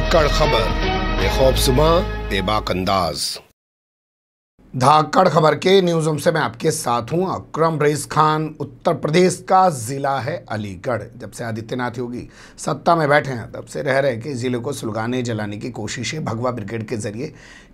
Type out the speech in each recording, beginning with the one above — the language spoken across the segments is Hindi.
धाकड़ खबर बेखौबसुमा बेबाक अंदाज धाकड़ खबर के न्यूज रूम से मैं आपके साथ हूं अक्रम रईस खान उत्तर प्रदेश का ज़िला है अलीगढ़ जब से आदित्यनाथ योगी सत्ता में बैठे हैं तब से रह रहे कि ज़िले को सुलगाने जलाने की कोशिशें भगवा ब्रिगेड के ज़रिए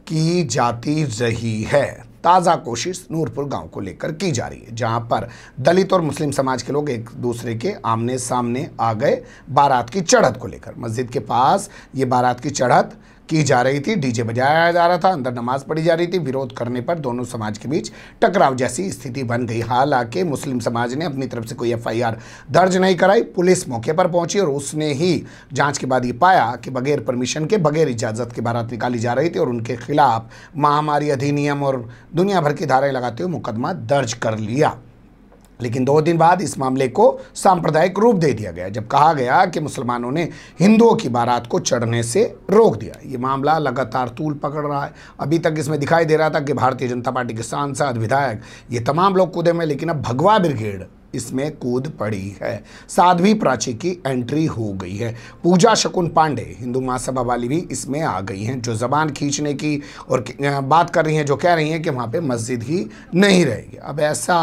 की जाती रही है ताज़ा कोशिश नूरपुर गांव को लेकर की जा रही है जहां पर दलित और मुस्लिम समाज के लोग एक दूसरे के आमने सामने आ गए बारात की चढ़त को लेकर मस्जिद के पास ये बारात की चढ़त की जा रही थी डीजे बजाया जा रहा था अंदर नमाज पढ़ी जा रही थी विरोध करने पर दोनों समाज के बीच टकराव जैसी स्थिति बन गई हालांकि मुस्लिम समाज ने अपनी तरफ से कोई एफआईआर दर्ज नहीं कराई पुलिस मौके पर पहुंची और उसने ही जांच के बाद ये पाया कि बगैर परमिशन के बगैर इजाजत के बारात निकाली जा रही थी और उनके खिलाफ महामारी अधिनियम और दुनिया भर की धाराएं लगाते हुए मुकदमा दर्ज कर लिया लेकिन दो दिन बाद इस मामले को सांप्रदायिक रूप दे दिया गया जब कहा गया कि मुसलमानों ने हिंदुओं की बारात को चढ़ने से रोक दिया ये मामला लगातार तूल पकड़ रहा है अभी तक इसमें दिखाई दे रहा था कि भारतीय जनता पार्टी के सांसद विधायक ये तमाम लोग कूदे में लेकिन अब भगवा ब्रिगेड इसमें कूद पड़ी है साध्वी प्राची की एंट्री हो गई है पूजा शकुन पांडे हिंदू महासभा वाली भी इसमें आ गई हैं जो ज़बान खींचने की और बात कर रही हैं जो कह रही हैं कि वहाँ पे मस्जिद ही नहीं रहेगी अब ऐसा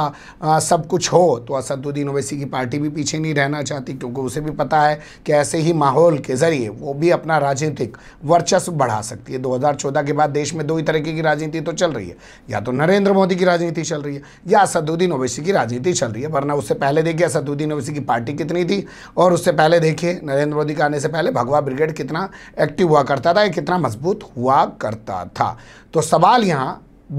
आ, सब कुछ हो तो असदुद्दीन ओवैसी की पार्टी भी पीछे नहीं रहना चाहती क्योंकि उसे भी पता है कि ऐसे ही माहौल के ज़रिए वो भी अपना राजनीतिक वर्चस्व बढ़ा सकती है दो के बाद देश में दो ही तरीके की राजनीति तो चल रही है या तो नरेंद्र मोदी की राजनीति चल रही है या असदुद्दीन ओवैसी की राजनीति चल रही है वरना उससे पहले देखिए असदुद्दीन ओवैसी की पार्टी कितनी थी और उससे पहले देखिए नरेंद्र मोदी के आने से पहले भगवा ब्रिगेड कितना एक्टिव हुआ करता था या कितना मजबूत हुआ करता था तो सवाल यहाँ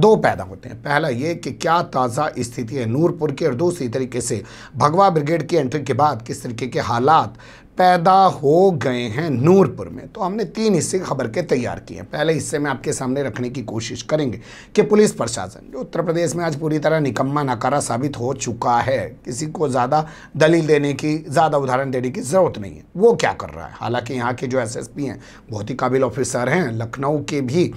दो पैदा होते हैं पहला ये कि क्या ताज़ा स्थिति है नूरपुर के और दूसरी तरीके से भगवा ब्रिगेड की एंट्री के बाद किस तरीके के हालात पैदा हो गए हैं नूरपुर में तो हमने तीन हिस्से खबर के तैयार किए हैं पहले हिस्से में आपके सामने रखने की कोशिश करेंगे कि पुलिस प्रशासन जो उत्तर प्रदेश में आज पूरी तरह निकम्मा नकारा साबित हो चुका है किसी को ज़्यादा दलील देने की ज़्यादा उदाहरण देने की ज़रूरत नहीं है वो क्या कर रहा है हालांकि यहाँ के जो एस हैं बहुत ही काबिल ऑफिसर हैं लखनऊ के भी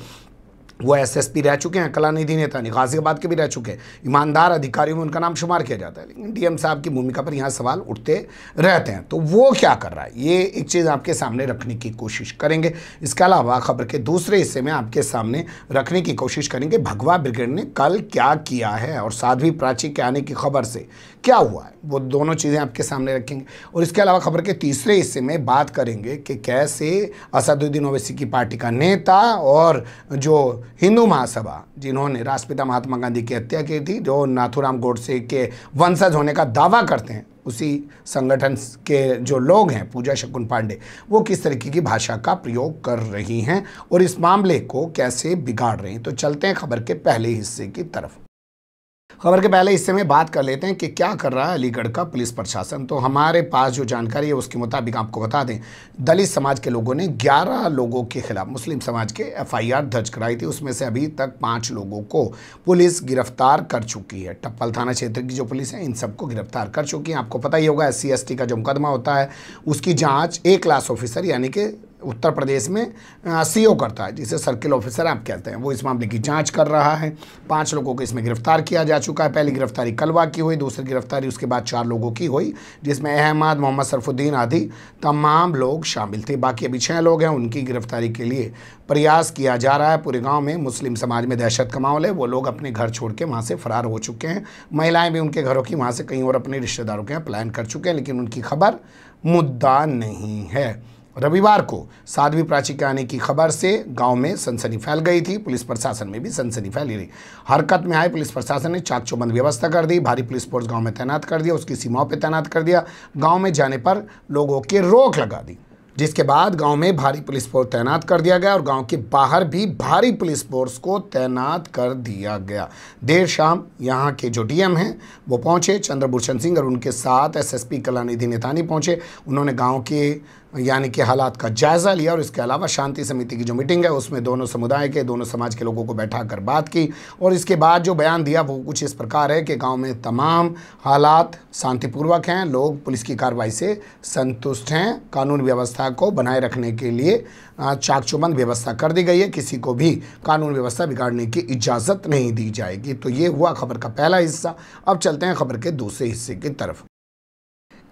वो एसएसपी रह चुके हैं कला निधि नेता नेतानी गाजियाबाद के भी रह चुके हैं ईमानदार अधिकारियों में उनका नाम शुमार किया जाता है लेकिन डीएम साहब की भूमिका पर यहाँ सवाल उठते रहते हैं तो वो क्या कर रहा है ये एक चीज़ आपके सामने रखने की कोशिश करेंगे इसके अलावा खबर के दूसरे हिस्से में आपके सामने रखने की कोशिश करेंगे भगवा ब्रिगेड ने कल क्या किया है और साध्वी प्राची के आने की खबर से क्या हुआ है वो दोनों चीज़ें आपके सामने रखेंगे और इसके अलावा खबर के तीसरे हिस्से में बात करेंगे कि कैसे असदुद्दीन ओवैसी की पार्टी का नेता और जो हिंदू महासभा जिन्होंने राष्ट्रपिता महात्मा गांधी की हत्या की थी जो नाथुराम गोडसे के वंशज होने का दावा करते हैं उसी संगठन के जो लोग हैं पूजा शकुन पांडे वो किस तरीके की भाषा का प्रयोग कर रही हैं और इस मामले को कैसे बिगाड़ रही हैं तो चलते हैं खबर के पहले हिस्से की तरफ खबर के पहले इससे में बात कर लेते हैं कि क्या कर रहा है अलीगढ़ का पुलिस प्रशासन तो हमारे पास जो जानकारी है उसके मुताबिक आपको बता दें दलित समाज के लोगों ने 11 लोगों के खिलाफ मुस्लिम समाज के एफआईआर दर्ज कराई थी उसमें से अभी तक पाँच लोगों को पुलिस गिरफ्तार कर चुकी है टप्पल थाना क्षेत्र की जो पुलिस है इन सबको गिरफ्तार कर चुकी है आपको पता ही होगा एस सी का जो मुकदमा होता है उसकी जाँच ए क्लास ऑफिसर यानी कि उत्तर प्रदेश में सीओ करता है जिसे सर्किल ऑफिसर आप कहते हैं वो इस मामले की जांच कर रहा है पांच लोगों को इसमें गिरफ्तार किया जा चुका है पहली गिरफ्तारी कलवा की हुई दूसरी गिरफ्तारी उसके बाद चार लोगों की हुई जिसमें अहमद मोहम्मद सरफुद्दीन आदि तमाम लोग शामिल थे बाकी अभी छः लोग हैं उनकी गिरफ्तारी के लिए प्रयास किया जा रहा है पूरे गाँव में मुस्लिम समाज में दहशत का माहौल है वो लोग अपने घर छोड़ के वहाँ से फरार हो चुके हैं महिलाएं भी उनके घरों की वहाँ से कहीं और अपने रिश्तेदारों के यहाँ प्लान कर चुके हैं लेकिन उनकी खबर मुद्दा नहीं है रविवार को साध्वी प्राची के आने की खबर से गांव में सनसनी फैल गई थी पुलिस प्रशासन में भी सनसनी फैली रही हरकत में आए पुलिस प्रशासन ने चाक चौबंद व्यवस्था कर दी भारी पुलिस फोर्स गांव में तैनात कर दिया उसकी सीमाओं पर तैनात कर दिया गाँव में जाने पर लोगों के रोक लगा दी जिसके बाद गांव में भारी पुलिस फोर्स तैनात कर दिया गया और गांव के बाहर भी भारी पुलिस फोर्स को तैनात कर दिया गया देर शाम यहां के जो डीएम हैं वो पहुंचे चंद्रभूषण सिंह और उनके साथ एसएसपी कलानिधि नेतानी पहुंचे उन्होंने गांव के यानी कि हालात का जायज़ा लिया और इसके अलावा शांति समिति की जो मीटिंग है उसमें दोनों समुदाय के दोनों समाज के लोगों को बैठा कर बात की और इसके बाद जो बयान दिया वो कुछ इस प्रकार है कि गाँव में तमाम हालात शांतिपूर्वक हैं लोग पुलिस की कार्रवाई से संतुष्ट हैं कानून व्यवस्था को बनाए रखने के लिए चाकचुबंद व्यवस्था कर दी गई है किसी को भी कानून व्यवस्था बिगाड़ने की इजाज़त नहीं दी जाएगी तो ये हुआ खबर का पहला हिस्सा अब चलते हैं खबर के दूसरे हिस्से की तरफ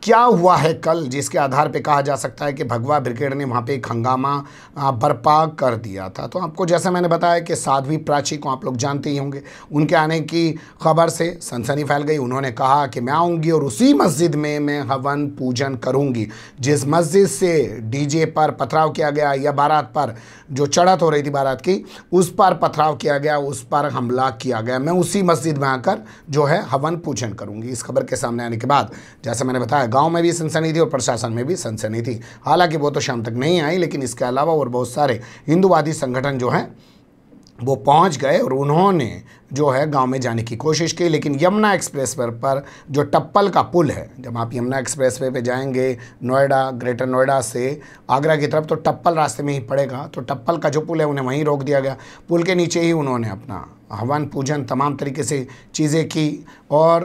क्या हुआ है कल जिसके आधार पर कहा जा सकता है कि भगवा ब्रिगेड ने वहाँ पर एक हंगामा बर्पा कर दिया था तो आपको जैसा मैंने बताया कि साध्वी प्राची को आप लोग जानते ही होंगे उनके आने की खबर से सनसनी फैल गई उन्होंने कहा कि मैं आऊँगी और उसी मस्जिद में मैं हवन पूजन करूँगी जिस मस्जिद से डीजे पर पथराव किया गया या बारात पर जो चढ़त हो रही थी बारात की उस पर पथराव किया गया उस पर हमला किया गया मैं उसी मस्जिद में आकर जो है हवन पूजन करूँगी इस खबर के सामने आने के बाद जैसा मैंने बताया गांव में भी सनसनी थी और प्रशासन में भी सनसनी थी हालांकि वो तो शाम तक नहीं आई लेकिन इसके अलावा और बहुत सारे हिंदूवादी संगठन जो हैं वो पहुंच गए और उन्होंने जो है गांव में जाने की कोशिश की लेकिन यमुना एक्सप्रेस पर, पर जो टप्पल का पुल है जब आप यमुना एक्सप्रेस वे पर जाएंगे नोएडा ग्रेटर नोएडा से आगरा की तरफ तो टप्पल रास्ते में ही पड़ेगा तो टप्पल का जो पुल है उन्हें वहीं रोक दिया गया पुल के नीचे ही उन्होंने अपना हवन पूजन तमाम तरीके से चीज़ें की और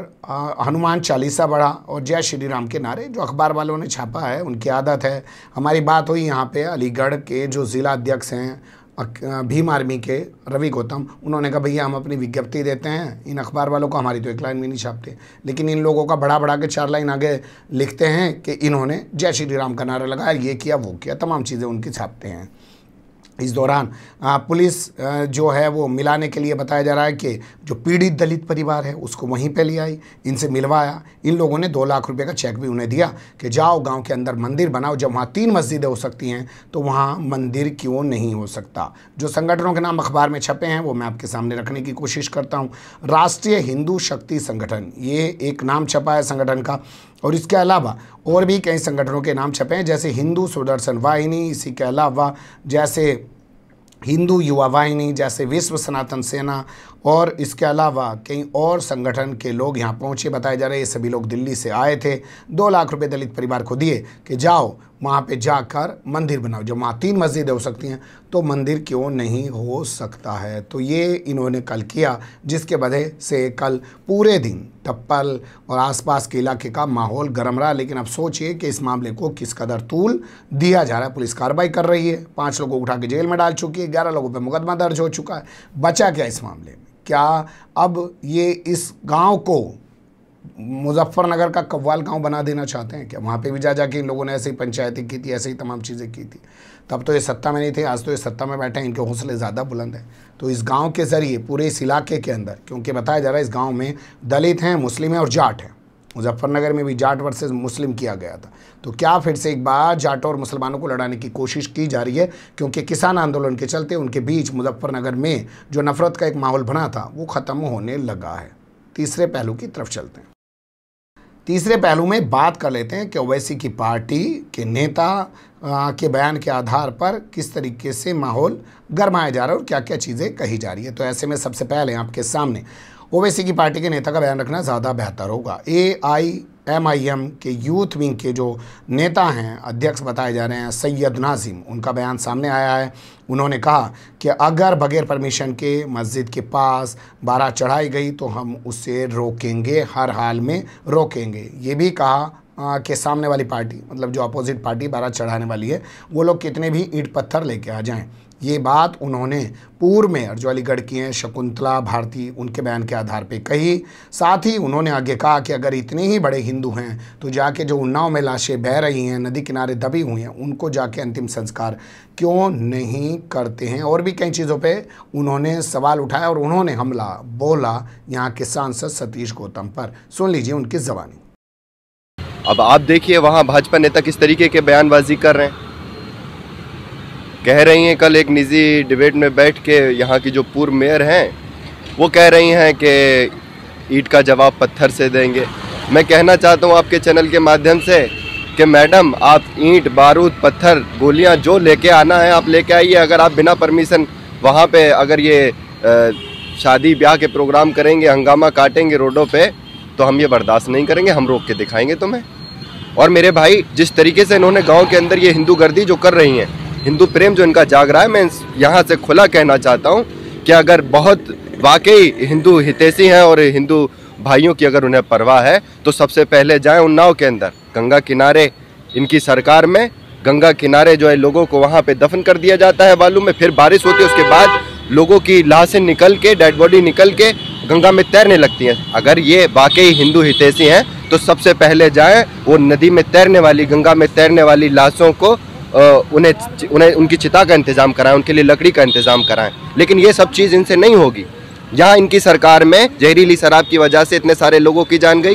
हनुमान चालीसा बढ़ा और जय श्री राम के नारे जो अखबार वालों ने छापा है उनकी आदत है हमारी बात हुई यहाँ पर अलीगढ़ के जो ज़िला अध्यक्ष हैं और भीम आर्मी के रवि गौतम उन्होंने कहा भैया हम अपनी विज्ञप्ति देते हैं इन अखबार वालों को हमारी तो एक लाइन भी नहीं छापते लेकिन इन लोगों का बड़ा बढ़ा के चार लाइन आगे लिखते हैं कि इन्होंने जय श्री राम का नारा लगाया ये किया वो किया तमाम चीज़ें उनकी छापते हैं इस दौरान पुलिस जो है वो मिलाने के लिए बताया जा रहा है कि जो पीड़ित दलित परिवार है उसको वहीं पे ले आई इनसे मिलवाया इन लोगों ने दो लाख रुपए का चेक भी उन्हें दिया कि जाओ गांव के अंदर मंदिर बनाओ जब वहाँ तीन मस्जिदें हो सकती हैं तो वहाँ मंदिर क्यों नहीं हो सकता जो संगठनों के नाम अखबार में छपे हैं वो मैं आपके सामने रखने की कोशिश करता हूँ राष्ट्रीय हिंदू शक्ति संगठन ये एक नाम छपा है संगठन का और इसके अलावा और भी कई संगठनों के नाम छपे हैं जैसे हिंदू सुदर्शन वाहिनी इसी के अलावा जैसे हिंदू युवा वाहिनी जैसे विश्व सनातन सेना और इसके अलावा कई और संगठन के लोग यहाँ पहुँचे बताए जा रहे हैं सभी लोग दिल्ली से आए थे दो लाख रुपए दलित परिवार को दिए कि जाओ वहाँ पे जाकर मंदिर बनाओ जब वहाँ तीन मस्जिदें हो सकती हैं तो मंदिर क्यों नहीं हो सकता है तो ये इन्होंने कल किया जिसके वजह से कल पूरे दिन टप्पल और आसपास के इलाके का माहौल गर्म रहा लेकिन अब सोचिए कि इस मामले को किस कदर तूल दिया जा रहा है पुलिस कार्रवाई कर रही है पाँच लोगों को उठा के जेल में डाल चुकी है ग्यारह लोगों पर मुकदमा दर्ज हो चुका है बचा क्या इस मामले में क्या अब ये इस गांव को मुजफ्फरनगर का कव्वाल गांव बना देना चाहते हैं क्या वहाँ पे भी जा जाके इन लोगों ने ऐसे ही पंचायतें की थी ऐसे ही तमाम चीज़ें की थी तब तो ये सत्ता में नहीं थे आज तो ये सत्ता में बैठे हैं इनके हौसले ज़्यादा बुलंद हैं तो इस गांव के ज़रिए पूरे इस इलाके के अंदर क्योंकि बताया जा रहा है इस गाँव में दलित हैं मुस्लिम हैं और जाट हैं मुजफ्फरनगर में भी जाट वर्सेस मुस्लिम किया गया था तो क्या फिर से एक बार जाटों और मुसलमानों को लड़ाने की कोशिश की जा रही है क्योंकि किसान आंदोलन के चलते उनके बीच मुजफ्फरनगर में जो नफरत का एक माहौल बना था वो ख़त्म होने लगा है तीसरे पहलू की तरफ चलते हैं तीसरे पहलू में बात कर लेते हैं कि ओवैसी की पार्टी के नेता आ, के बयान के आधार पर किस तरीके से माहौल गरमाया जा रहा है और क्या क्या चीज़ें कही जा रही है तो ऐसे में सबसे पहले आपके सामने ओवैसी की पार्टी के नेता का बयान रखना ज़्यादा बेहतर होगा A I M I M के यूथ विंग के जो नेता हैं अध्यक्ष बताए जा रहे हैं सैयद नाजिम उनका बयान सामने आया है उन्होंने कहा कि अगर बगैर परमिशन के मस्जिद के पास बारा चढ़ाई गई तो हम उसे रोकेंगे हर हाल में रोकेंगे ये भी कहा के सामने वाली पार्टी मतलब जो अपोजिट पार्टी बारा चढ़ाने वाली है वो लोग कितने भी ईंट पत्थर लेके आ जाएं ये बात उन्होंने पूर्व में जो अलीगढ़ की हैं शकुंतला भारती उनके बयान के आधार पर कही साथ ही उन्होंने आगे कहा कि अगर इतने ही बड़े हिंदू हैं तो जाके जो उन्नाव में लाशें बह रही हैं नदी किनारे दबी हुई हैं उनको जाके अंतिम संस्कार क्यों नहीं करते हैं और भी कई चीज़ों पे उन्होंने सवाल उठाया और उन्होंने हमला बोला यहाँ के सांसद सतीश गौतम पर सुन लीजिए उनकी जबानी अब आप देखिए वहाँ भाजपा नेता किस तरीके के बयानबाजी कर रहे हैं कह रही हैं कल एक निजी डिबेट में बैठ के यहाँ की जो पूर्व मेयर हैं वो कह रही हैं कि ईट का जवाब पत्थर से देंगे मैं कहना चाहता हूँ आपके चैनल के माध्यम से कि मैडम आप ईंट बारूद पत्थर गोलियाँ जो लेके आना है आप लेके आइए अगर आप बिना परमिशन वहाँ पे अगर ये शादी ब्याह के प्रोग्राम करेंगे हंगामा काटेंगे रोडों पे तो हम ये बर्दाश्त नहीं करेंगे हम रोक के दिखाएंगे तुम्हें और मेरे भाई जिस तरीके से इन्होंने गांव के अंदर ये हिंदू गर्दी जो कर रही हैं हिंदू प्रेम जो इनका जाग रहा है मैं यहाँ से खुला कहना चाहता हूँ कि अगर बहुत वाकई हिंदू हितैषी हैं और हिंदू भाइयों की अगर उन्हें परवाह है तो सबसे पहले जाएं उन्नाव के अंदर गंगा किनारे इनकी सरकार में गंगा किनारे जो है लोगों को वहाँ पे दफन कर दिया जाता है बालू में फिर बारिश होती है उसके बाद लोगों की लाशें निकल के डेड बॉडी निकल के गंगा में तैरने लगती हैं अगर ये वाकई हिंदू हितैषी हैं तो सबसे पहले जाएं वो नदी में तैरने वाली गंगा में तैरने वाली लाशों को उन्हें उन्हें उनकी चिता का इंतज़ाम कराएं उनके लिए लकड़ी का इंतज़ाम कराएं लेकिन ये सब चीज़ इनसे नहीं होगी यहाँ इनकी सरकार में जहरीली शराब की वजह से इतने सारे लोगों की जान गई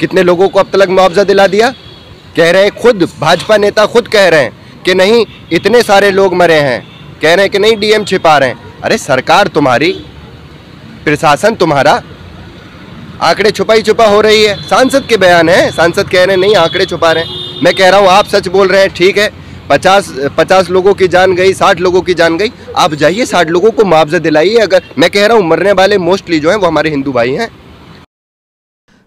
कितने लोगों को अब तक मुआवजा दिला दिया कह रहे हैं खुद भाजपा नेता खुद कह रहे हैं कि नहीं इतने सारे लोग मरे हैं कह रहे हैं कि नहीं डीएम छिपा रहे हैं अरे सरकार तुम्हारी प्रशासन तुम्हारा आंकड़े छुपाई छुपा हो रही है सांसद के बयान है सांसद कह रहे हैं नहीं आंकड़े छुपा रहे हैं मैं कह रहा हूँ आप सच बोल रहे हैं ठीक है पचास पचास लोगों की जान गई साठ लोगों की जान गई आप जाइए साठ लोगों को मुआवजा दिलाइए अगर मैं कह रहा हूँ मरने वाले मोस्टली जो हैं वो हमारे हिंदू भाई हैं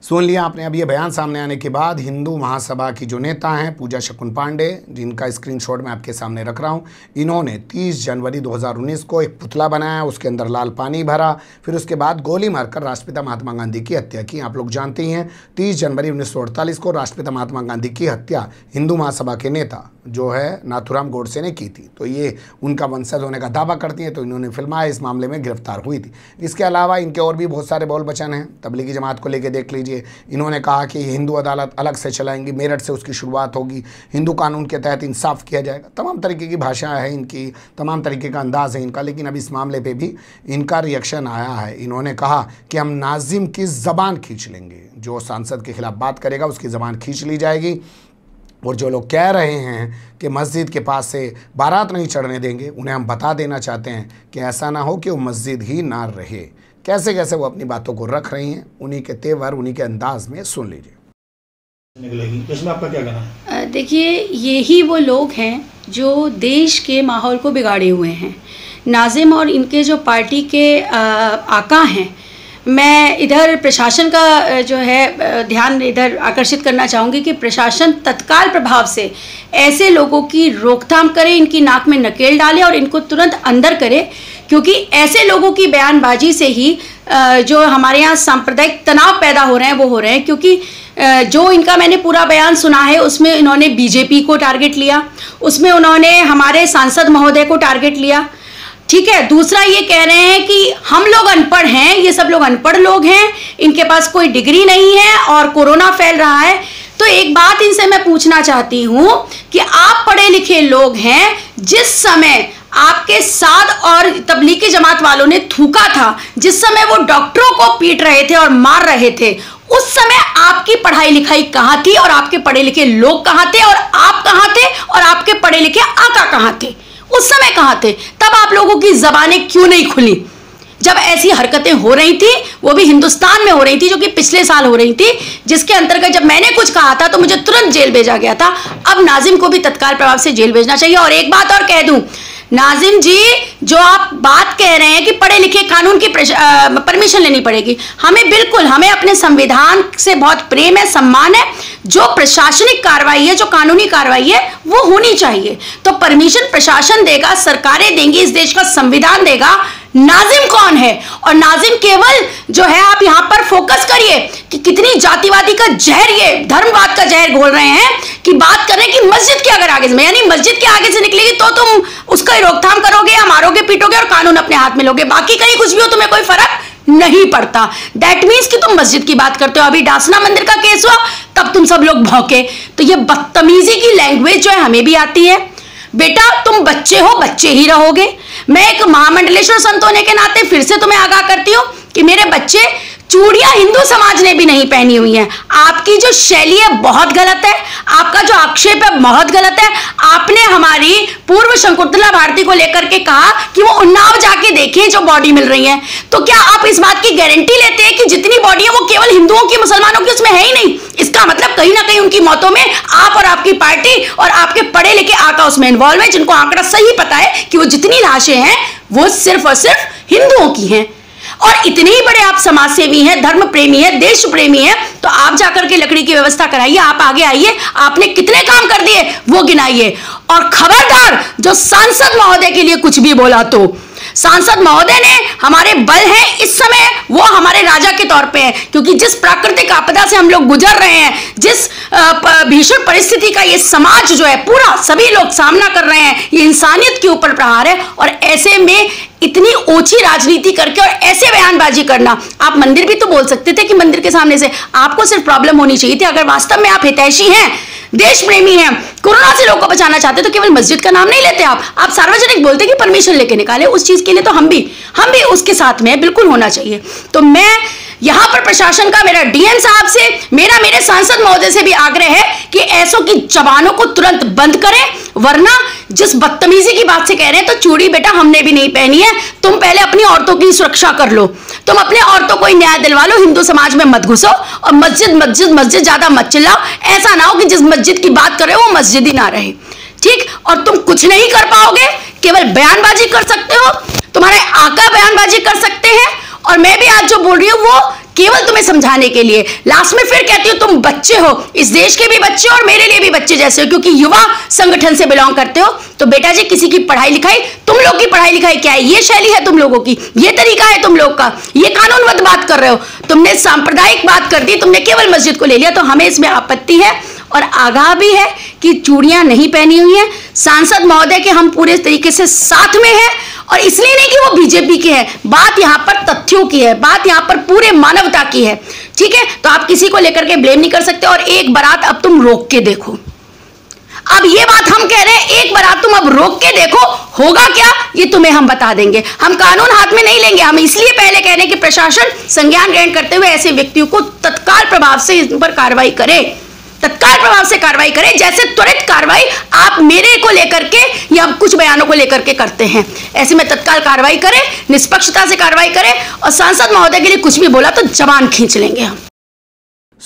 सुन लिया आपने अब ये बयान सामने आने के बाद हिंदू महासभा की जो नेता हैं पूजा शकुन पांडे जिनका स्क्रीनशॉट मैं आपके सामने रख रहा हूँ इन्होंने 30 जनवरी 2019 को एक पुतला बनाया उसके अंदर लाल पानी भरा फिर उसके बाद गोली मारकर राष्ट्रपिता महात्मा गांधी की हत्या की आप लोग जानते ही हैं तीस जनवरी उन्नीस को राष्ट्रपिता महात्मा गांधी की हत्या हिंदू महासभा के नेता जो है नाथुराम गोडसे ने की थी तो ये उनका वंशज होने का दावा करती हैं तो इन्होंने फिल्माया इस मामले में गिरफ्तार हुई थी इसके अलावा इनके और भी बहुत सारे बोल बचन हैं तबलीगी जमात को लेकर देख लीजिए चलाएंगे इन्होंने कहा कि हिंदू अदालत अलग से चलाएंगी मेरठ से उसकी शुरुआत होगी हिंदू कानून के तहत इंसाफ किया जाएगा तमाम तरीके की भाषा है इनकी तमाम तरीके का अंदाज़ है इनका लेकिन अब इस मामले पर भी इनका रिएक्शन आया है इन्होंने कहा कि हम नाजिम की ज़बान खींच लेंगे जो सांसद के खिलाफ बात करेगा उसकी ज़बान खींच ली जाएगी और जो लोग कह रहे हैं कि मस्जिद के पास से बारात नहीं चढ़ने देंगे उन्हें हम बता देना चाहते हैं कि ऐसा ना हो कि वो मस्जिद ही ना रहे कैसे कैसे वो अपनी बातों को रख रही हैं उन्हीं के तेवर उन्हीं के अंदाज में सुन लीजिए आपका क्या कहना देखिए यही वो लोग हैं जो देश के माहौल को बिगाड़े हुए हैं नाजिम और इनके जो पार्टी के आ, आका हैं मैं इधर प्रशासन का जो है ध्यान इधर आकर्षित करना चाहूँगी कि प्रशासन तत्काल प्रभाव से ऐसे लोगों की रोकथाम करे इनकी नाक में नकेल डाले और इनको तुरंत अंदर करे क्योंकि ऐसे लोगों की बयानबाजी से ही जो हमारे यहाँ सांप्रदायिक तनाव पैदा हो रहे हैं वो हो रहे हैं क्योंकि जो इनका मैंने पूरा बयान सुना है उसमें इन्होंने बीजेपी को टारगेट लिया उसमें उन्होंने हमारे सांसद महोदय को टारगेट लिया ठीक है दूसरा ये कह रहे हैं कि हम लोग अनपढ़ हैं ये सब लोग अनपढ़ लोग हैं इनके पास कोई डिग्री नहीं है और कोरोना फैल रहा है तो एक बात इनसे मैं पूछना चाहती हूँ कि आप पढ़े लिखे लोग हैं जिस समय आपके साथ और तबलीगी जमात वालों ने थूका था जिस समय वो डॉक्टरों को पीट रहे थे और मार रहे थे उस समय आपकी पढ़ाई लिखाई कहाँ थी और आपके पढ़े लिखे लोग कहाँ थे और आप कहाँ थे और आपके पढ़े लिखे आका कहाँ थे उस समय कहा थे तब आप लोगों की जबानें क्यों नहीं खुली जब ऐसी हरकतें हो रही थी वो भी हिंदुस्तान में हो रही थी जो कि पिछले साल हो रही थी जिसके अंतर्गत जब मैंने कुछ कहा था तो मुझे तुरंत जेल भेजा गया था अब नाजिम को भी तत्काल प्रभाव से जेल भेजना चाहिए और एक बात और कह दूं नाजिम जी जो आप बात कह रहे हैं कि पढ़े लिखे कानून की परमिशन लेनी पड़ेगी हमें बिल्कुल हमें अपने संविधान से बहुत प्रेम है सम्मान है जो प्रशासनिक कार्रवाई है जो कानूनी कार्रवाई है वो होनी चाहिए तो परमिशन प्रशासन देगा सरकारें देंगी इस देश का संविधान देगा नाजिम कौन है और नाजिम केवल जो है आप यहां पर फोकस करिए कि कितनी जातिवादी का जहर ये धर्मवाद का जहर घोल रहे हैं कि बात करें कि मस्जिद के अगर आगे से यानी मस्जिद के आगे से निकलेगी तो तुम उसका रोकथाम करोगे या मारोगे पीटोगे और कानून अपने हाथ में लोगे बाकी कहीं कुछ भी हो तुम्हें कोई फर्क नहीं पड़ता दैट मीन्स कि तुम मस्जिद की बात करते हो अभी डासना मंदिर का केस हुआ तब तुम सब लोग भौके तो ये बदतमीजी की लैंग्वेज जो है हमें भी आती है बेटा तुम बच्चे हो बच्चे ही रहोगे मैं एक महामंडलेश्वर संत होने के नाते फिर से तुम्हें आगाह करती हूँ कि मेरे बच्चे चूड़ियां हिंदू समाज ने भी नहीं पहनी हुई है आपकी जो शैली है बहुत गलत है आपका जो आक्षेप है बहुत गलत है आपने हमारी पूर्व शंकुतला भारती को लेकर के कहा कि वो उन्नाव जाके देखे जो बॉडी मिल रही है तो क्या आप इस बात की गारंटी लेते हैं कि जितनी बॉडी है वो केवल हिंदुओं की मुसलमानों की उसमें है ही नहीं इसका मतलब कहीं ना कहीं उनकी मौतों में आप और आपकी पार्टी और आपके पढ़े लिखे आका उसमें इन्वॉल्व है जिनको आंकड़ा सही पता है कि वो जितनी लाशें हैं वो सिर्फ और सिर्फ हिंदुओं की हैं और इतने ही बड़े आप समाज सेवी हैं धर्म प्रेमी हैं देश प्रेमी हैं तो आप जाकर के लकड़ी की व्यवस्था कराइए आप आगे आइए आपने कितने काम कर दिए वो गिनाइए और खबरदार जो सांसद महोदय के लिए कुछ भी बोला तो सांसद महोदय ने हमारे बल हैं इस समय वो हमारे राजा के तौर पे हैं क्योंकि जिस प्राकृतिक आपदा से हम लोग गुजर रहे हैं जिस भीषण परिस्थिति का ये समाज जो है पूरा सभी लोग सामना कर रहे हैं ये इंसानियत के ऊपर प्रहार है और ऐसे में इतनी ओछी राजनीति करके और ऐसे बयानबाजी करना आप मंदिर भी तो बोल सकते थे कि मंदिर के सामने से आपको सिर्फ प्रॉब्लम होनी चाहिए थी अगर वास्तव में आप हितैषी हैं देश प्रेमी है कोरोना से लोगों को बचाना चाहते तो केवल मस्जिद का नाम नहीं लेते आप आप सार्वजनिक बोलते कि परमिशन लेके निकाले उस चीज के लिए तो हम भी हम भी उसके साथ में बिल्कुल होना चाहिए तो मैं यहां पर प्रशासन का मेरा डीएम साहब से मेरा मेरे सांसद महोदय से भी आग्रह है कि ऐसो की जवानों को तुरंत बंद करें वरना जिस बदतमीजी की बात से कह रहे हैं तो चूड़ी बेटा हमने भी नहीं पहनी है तुम पहले अपनी औरतों की सुरक्षा कर लो तुम अपने औरतों को ही न्याय दिलवा लो हिंदू समाज में मत घुसो और मस्जिद मस्जिद मस्जिद ज्यादा मत चिल्लाओ ऐसा ना हो कि जिस मस्जिद की बात करे वो मस्जिद ही ना रहे ठीक और तुम कुछ नहीं कर पाओगे केवल बयानबाजी कर सकते हो तुम्हारे आका बयानबाजी कर सकते हैं और मैं भी आज जो बोल रही हूँ वो केवल तुम्हें समझाने के लिए लास्ट में फिर कहती हूँ तुम बच्चे हो इस देश के भी बच्चे और मेरे लिए भी बच्चे जैसे हो क्योंकि युवा संगठन से बिलोंग करते हो तो बेटा जी किसी की पढ़ाई लिखाई तुम लोग की पढ़ाई लिखाई क्या है ये शैली है तुम लोगों की ये तरीका है तुम लोग का ये कानूनबद्ध बात कर रहे हो तुमने सांप्रदायिक बात कर दी तुमने केवल मस्जिद को ले लिया तो हमें इसमें आपत्ति है और आगाह भी है कि चूड़ियां नहीं पहनी हुई है सांसद महोदय के हम पूरे तरीके से साथ में है और इसलिए नहीं कि वो बीजेपी के हैं बात यहाँ पर तथ्यों की है बात यहाँ पर पूरे मानवता की है ठीक है तो आप किसी को लेकर के ब्लेम नहीं कर सकते और एक बारात अब तुम रोक के देखो अब ये बात हम कह रहे हैं एक बार तुम अब रोक के देखो होगा क्या ये तुम्हें हम बता देंगे हम कानून हाथ में नहीं लेंगे हम इसलिए पहले कह रहे हैं कि प्रशासन संज्ञान ग्रहण करते हुए ऐसे व्यक्तियों को तत्काल प्रभाव से इन पर कार्रवाई करे तत्काल प्रभाव से कार्रवाई करें जैसे त्वरित कार्रवाई आप मेरे को लेकर के या कुछ बयानों को लेकर के करते हैं ऐसे में तत्काल कार्रवाई करें निष्पक्षता से कार्रवाई करें और सांसद महोदय के लिए कुछ भी बोला तो जवान खींच लेंगे हम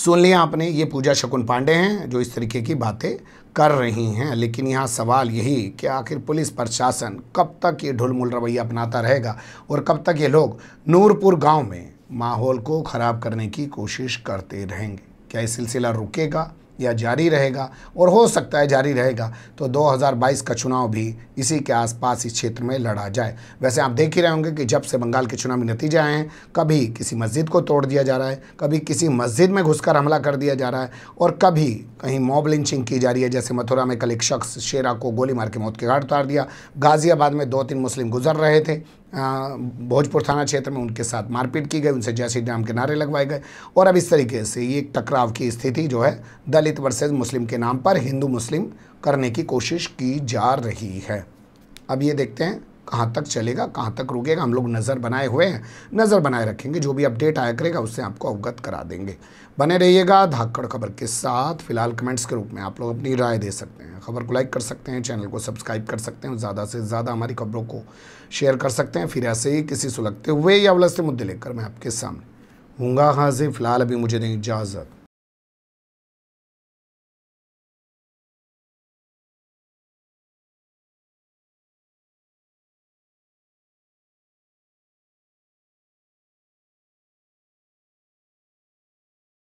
सुन लिया आपने ये पूजा शकुन पांडे हैं जो इस तरीके की बातें कर रही हैं लेकिन यहाँ सवाल यही कि आखिर पुलिस प्रशासन कब तक ये ढुलमुल रवैया अपनाता रहेगा और कब तक ये लोग नूरपुर गांव में माहौल को ख़राब करने की कोशिश करते रहेंगे क्या ये सिलसिला रुकेगा या जारी रहेगा और हो सकता है जारी रहेगा तो 2022 का चुनाव भी इसी के आसपास इस क्षेत्र में लड़ा जाए वैसे आप देख ही रहे होंगे कि जब से बंगाल के चुनावी नतीजे आए हैं कभी किसी मस्जिद को तोड़ दिया जा रहा है कभी किसी मस्जिद में घुसकर हमला कर दिया जा रहा है और कभी कहीं मॉब लिंचिंग की जा रही है जैसे मथुरा में कल एक शख्स शेरा को गोली मार के मौत के घाट उतार दिया गाजियाबाद में दो तीन मुस्लिम गुजर रहे थे भोजपुर थाना क्षेत्र में उनके साथ मारपीट की गई उनसे जय श्री राम के नारे लगवाए गए और अब इस तरीके से ये टकराव की स्थिति जो है दलित वर्सेज मुस्लिम के नाम पर हिंदू मुस्लिम करने की कोशिश की जा रही है अब ये देखते हैं कहाँ तक चलेगा कहाँ तक रुकेगा हम लोग नज़र बनाए हुए हैं नज़र बनाए रखेंगे जो भी अपडेट आया करेगा उससे आपको अवगत करा देंगे बने रहिएगा धाकड़ खबर के साथ फिलहाल कमेंट्स के रूप में आप लोग अपनी राय दे सकते हैं खबर को लाइक कर सकते हैं चैनल को सब्सक्राइब कर सकते हैं ज़्यादा से ज़्यादा हमारी खबरों को शेयर कर सकते हैं फिर ऐसे ही किसी सुलगते हुए या वलस्ते मुद्दे लेकर मैं आपके सामने हूँगा हाजिर फिलहाल अभी मुझे दें इजाज़त